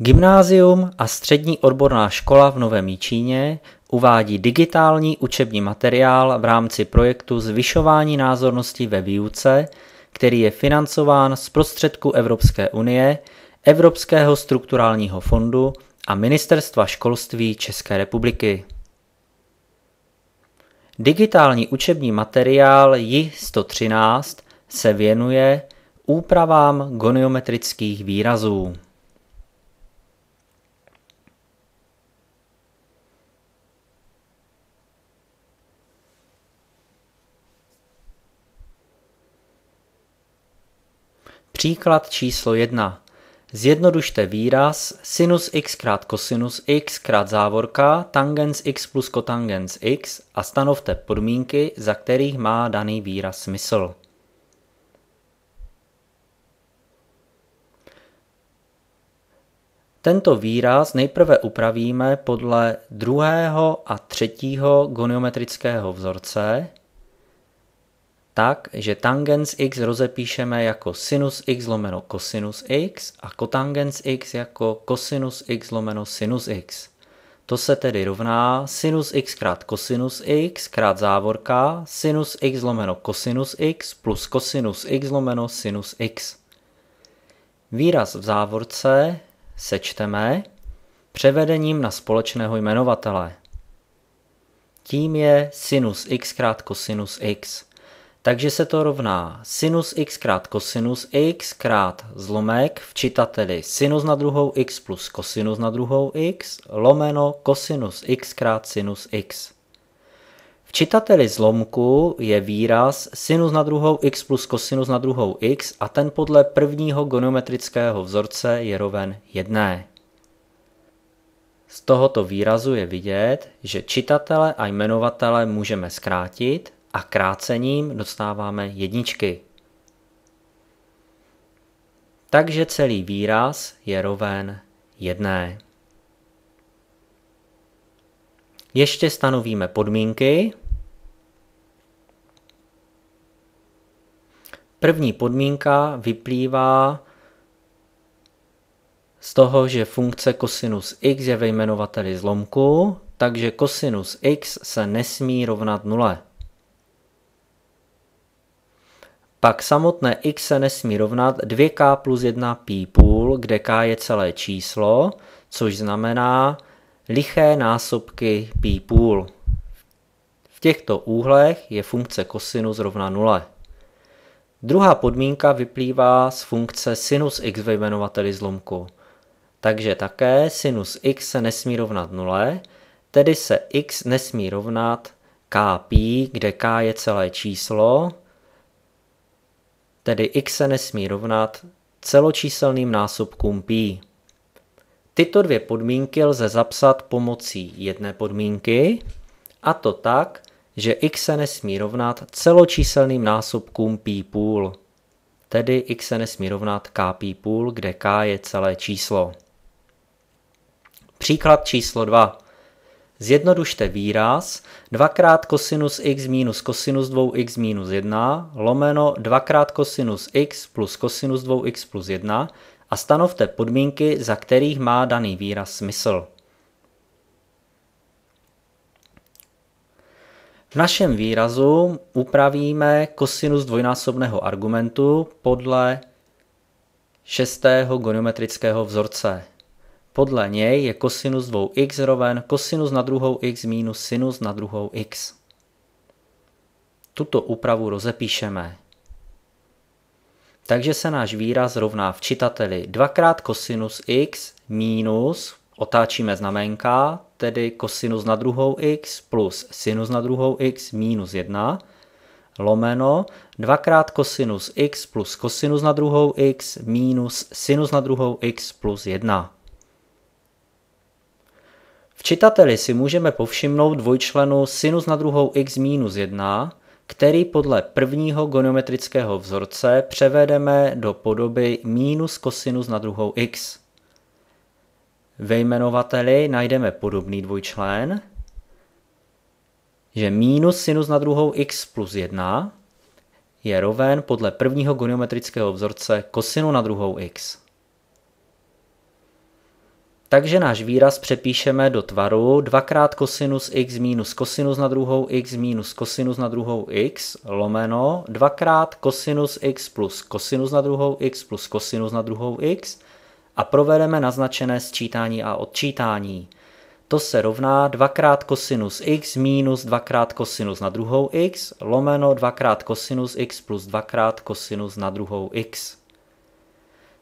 Gymnázium a střední odborná škola v Novém Jíčíně uvádí digitální učební materiál v rámci projektu Zvyšování názornosti ve výuce, který je financován z prostředků Evropské unie, Evropského strukturálního fondu a Ministerstva školství České republiky. Digitální učební materiál JI 113 se věnuje úpravám goniometrických výrazů. Příklad číslo 1. Zjednodušte výraz sinus x krát kosinus x krát závorka tangens x plus kotangens x a stanovte podmínky, za kterých má daný výraz smysl. Tento výraz nejprve upravíme podle druhého a třetího goniometrického vzorce, tak, že tangens x rozepíšeme jako sinus x lomeno kosinus x a kotangens x jako kosinus x lomeno sinus x. To se tedy rovná sinus x krát kosinus x krát závorka sinus x lomeno kosinus x plus kosinus x lomeno sinus x. Výraz v závorce sečteme převedením na společného jmenovatele. Tím je sinus x krát kosinus x. Takže se to rovná sinus x krát kosinus x krát zlomek v čitateli sinus na druhou x plus kosinus na druhou x lomeno kosinus x krát sinus x. V čitateli zlomku je výraz sinus na druhou x plus kosinus na druhou x a ten podle prvního goniometrického vzorce je roven jedné. Z tohoto výrazu je vidět, že čitatele a jmenovatele můžeme zkrátit, a krácením dostáváme jedničky. Takže celý výraz je roven jedné. Ještě stanovíme podmínky. První podmínka vyplývá z toho, že funkce kosinus x je ve zlomku, takže kosinus x se nesmí rovnat nule. pak samotné x se nesmí rovnat 2k plus 1 pi půl, kde k je celé číslo, což znamená liché násobky pi půl. V těchto úhlech je funkce kosinus rovna nule. Druhá podmínka vyplývá z funkce sinus x ve jmenovateli zlomku. Takže také sinus x se nesmí rovnat nule, tedy se x nesmí rovnat k pi, kde k je celé číslo, tedy x se nesmí rovnat celočíselným násobkům π. Tyto dvě podmínky lze zapsat pomocí jedné podmínky, a to tak, že x se nesmí rovnat celočíselným násobkům π půl, tedy x se nesmí rovnat k pi půl, kde k je celé číslo. Příklad číslo 2. Zjednodušte výraz 2 x kosinus x minus kosinus 2x minus 1 lomeno 2 x kosinus x plus kosinus 2x plus 1 a stanovte podmínky, za kterých má daný výraz smysl. V našem výrazu upravíme kosinus dvojnásobného argumentu podle šestého goniometrického vzorce. Podle něj je kosinus 2x roven kosinus na druhou x minus sinus na druhou x. Tuto úpravu rozepíšeme. Takže se náš výraz rovná v čitateli 2 krát kosinus x minus, otáčíme znamenka, tedy kosinus na druhou x plus sinus na druhou x minus 1, lomeno 2 krát kosinus x plus kosinus na druhou x minus sinus na druhou x plus 1. V čitateli si můžeme povšimnout dvojčlenu sinus na druhou x minus 1, který podle prvního goniometrického vzorce převedeme do podoby minus kosinus na druhou x. Ve jmenovateli najdeme podobný dvojčlen, že minus sinus na druhou x plus 1 je roven podle prvního goniometrického vzorce kosinu na druhou x. Takže náš výraz přepíšeme do tvaru 2 krát kosinus x minus kosinus na druhou x minus kosinus na druhou x lomeno 2 krát kosinus x plus kosinus na druhou x plus kosinus na druhou x a provedeme naznačené sčítání a odčítání. To se rovná 2 krát kosinus x minus 2 krát kosinus na druhou x lomeno 2 krát kosinus x plus 2 krát kosinus na druhou x.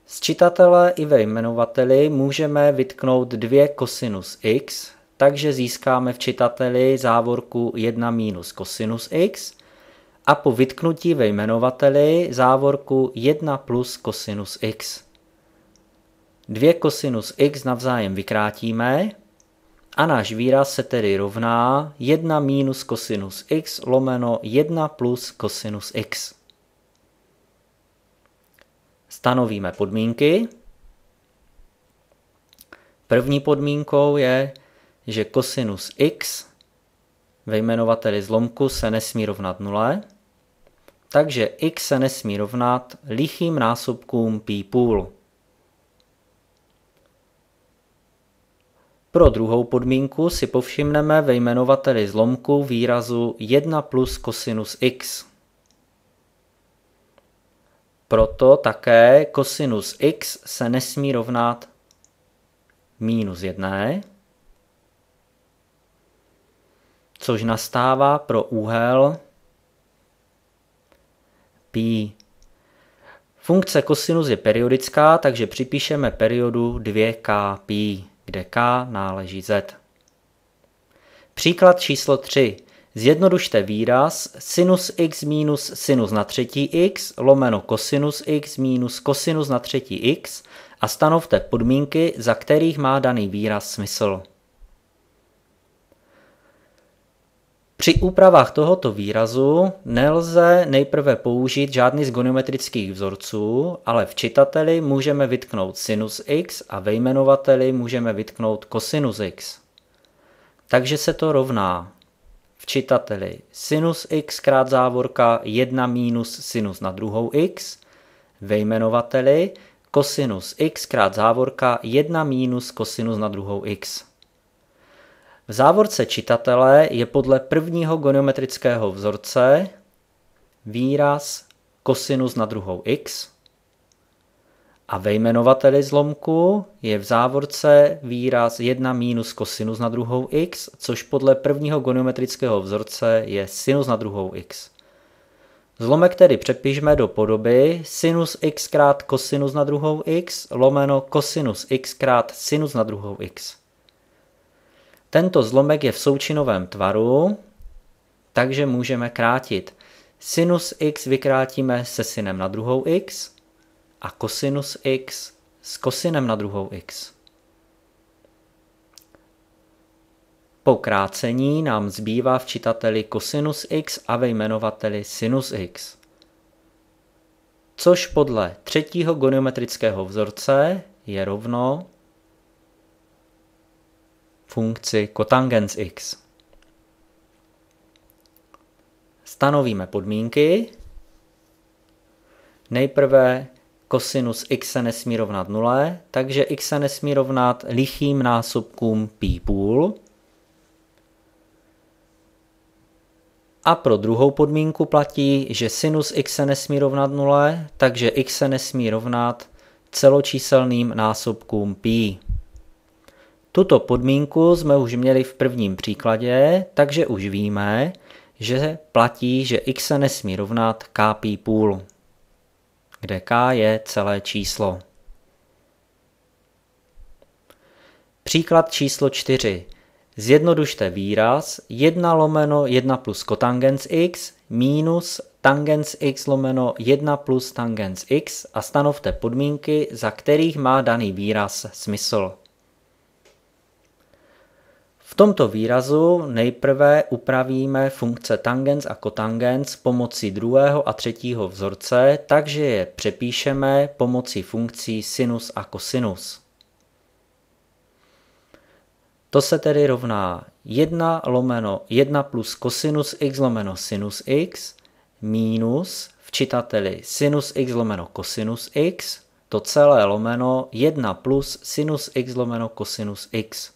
Z čitatele i ve jmenovateli můžeme vytknout 2 kosinus x, takže získáme v čitateli závorku 1 minus kosinus x a po vytknutí ve jmenovateli závorku 1 plus kosinus x. 2 kosinus x navzájem vykrátíme a náš výraz se tedy rovná 1 minus kosinus x lomeno 1 plus kosinus x stanovíme podmínky. První podmínkou je, že kosinus x ve jmenovateli zlomku se nesmí rovnat nule, takže x se nesmí rovnat lichým násobkům půl. Pro druhou podmínku si povšimneme ve jmenovateli zlomku výrazu 1 plus kosinus x. Proto také kosinus x se nesmí rovnat minus jedné, což nastává pro úhel π. Funkce kosinus je periodická, takže připíšeme periodu 2kπ, kde k náleží z. Příklad číslo 3. Zjednodušte výraz sinus x minus sinus na třetí x lomeno kosinus x minus kosinus na třetí x a stanovte podmínky, za kterých má daný výraz smysl. Při úpravách tohoto výrazu nelze nejprve použít žádný z goniometrických vzorců, ale v čitateli můžeme vytknout sinus x a ve jmenovateli můžeme vytknout kosinus x. Takže se to rovná v čitateli sinus x krát závorka 1 minus sinus na druhou x, ve jmenovateli kosinus x krát závorka 1 minus kosinus na druhou x. V závorce čitatele je podle prvního goniometrického vzorce výraz kosinus na druhou x, a ve jmenovateli zlomku je v závorce výraz 1 minus kosinus na druhou x, což podle prvního goniometrického vzorce je sinus na druhou x. Zlomek tedy přepišme do podoby sinus x krát kosinus na druhou x lomeno kosinus x krát sinus na druhou x. Tento zlomek je v součinovém tvaru, takže můžeme krátit. Sinus x vykrátíme se sinem na druhou x – a kosinus x s kosinem na druhou x. Po krácení nám zbývá v čitateli kosinus x a ve jmenovateli sinus x. Což podle třetího goniometrického vzorce je rovno funkci kotangens x. Stanovíme podmínky. Nejprve kosinus x se nesmí rovnat nule, takže x se nesmí rovnat lichým násobkům π půl. A pro druhou podmínku platí, že sinus x se nesmí rovnat nule, takže x se nesmí rovnat celočíselným násobkům π. Tuto podmínku jsme už měli v prvním příkladě, takže už víme, že platí, že x se nesmí rovnat kπ půl kde k je celé číslo. Příklad číslo 4. Zjednodušte výraz 1 lomeno 1 plus kotangens x minus tangens x lomeno 1 plus tangens x a stanovte podmínky, za kterých má daný výraz smysl tomto výrazu nejprve upravíme funkce tangens a kotangens pomocí druhého a třetího vzorce, takže je přepíšeme pomocí funkcí sinus a kosinus. To se tedy rovná 1 lomeno 1 plus kosinus x lomeno sinus x minus v čitateli sinus x lomeno kosinus x, to celé lomeno 1 plus sinus x lomeno kosinus x.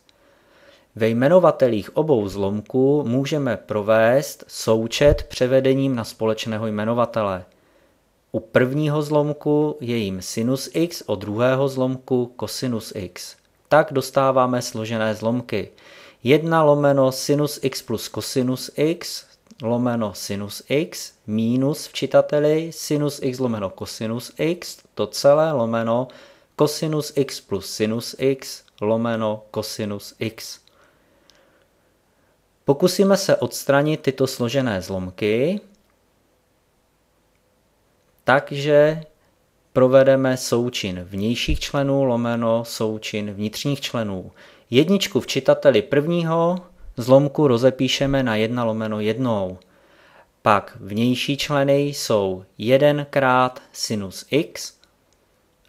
Ve jmenovatelích obou zlomků můžeme provést součet převedením na společného jmenovatele. U prvního zlomku je jim sinus x, u druhého zlomku kosinus x. Tak dostáváme složené zlomky. 1 lomeno sinus x plus kosinus x lomeno sinus x minus v čitateli sinus x lomeno kosinus x, to celé lomeno kosinus x plus sinus x lomeno kosinus x. Pokusíme se odstranit tyto složené zlomky, takže provedeme součin vnějších členů lomeno součin vnitřních členů. Jedničku v čitateli prvního zlomku rozepíšeme na 1 lomeno jednou. Pak vnější členy jsou 1 krát sinus x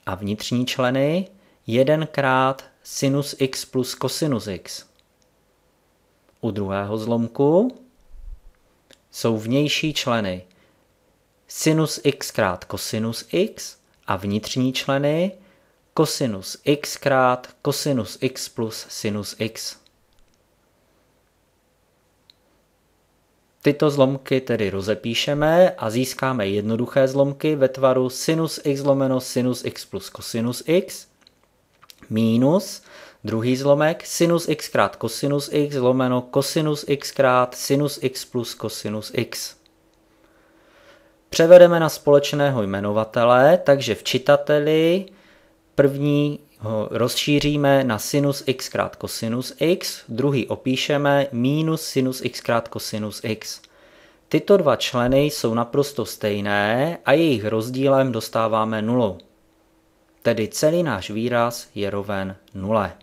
a vnitřní členy 1 krát sinus x plus kosinus x. U druhého zlomku jsou vnější členy sinus x krát kosinus x a vnitřní členy kosinus x krát kosinus x plus sinus x. Tyto zlomky tedy rozepíšeme a získáme jednoduché zlomky ve tvaru sinus x lomeno sinus x plus kosinus x minus Druhý zlomek sinus x krát kosinus x lomeno kosinus x krát sinus x plus kosinus x. Převedeme na společného jmenovatele, takže v čitateli první ho rozšíříme na sinus x krát kosinus x, druhý opíšeme minus sinus x krát kosinus x. Tyto dva členy jsou naprosto stejné a jejich rozdílem dostáváme nulu. Tedy celý náš výraz je roven nule.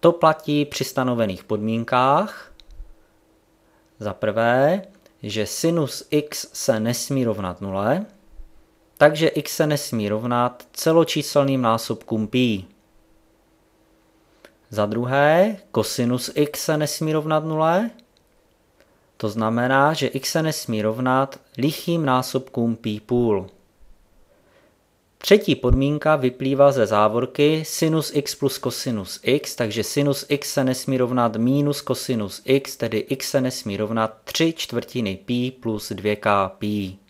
To platí při stanovených podmínkách. Za prvé, že sinus x se nesmí rovnat nule, takže x se nesmí rovnat celočíselným násobkům π. Za druhé, kosinus x se nesmí rovnat nule, to znamená, že x se nesmí rovnat lichým násobkům π půl. Třetí podmínka vyplývá ze závorky sinus x plus kosinus x, takže sinus x se nesmí rovnat minus kosinus x, tedy x se nesmí rovnat 3 čtvrtiny π plus 2k π.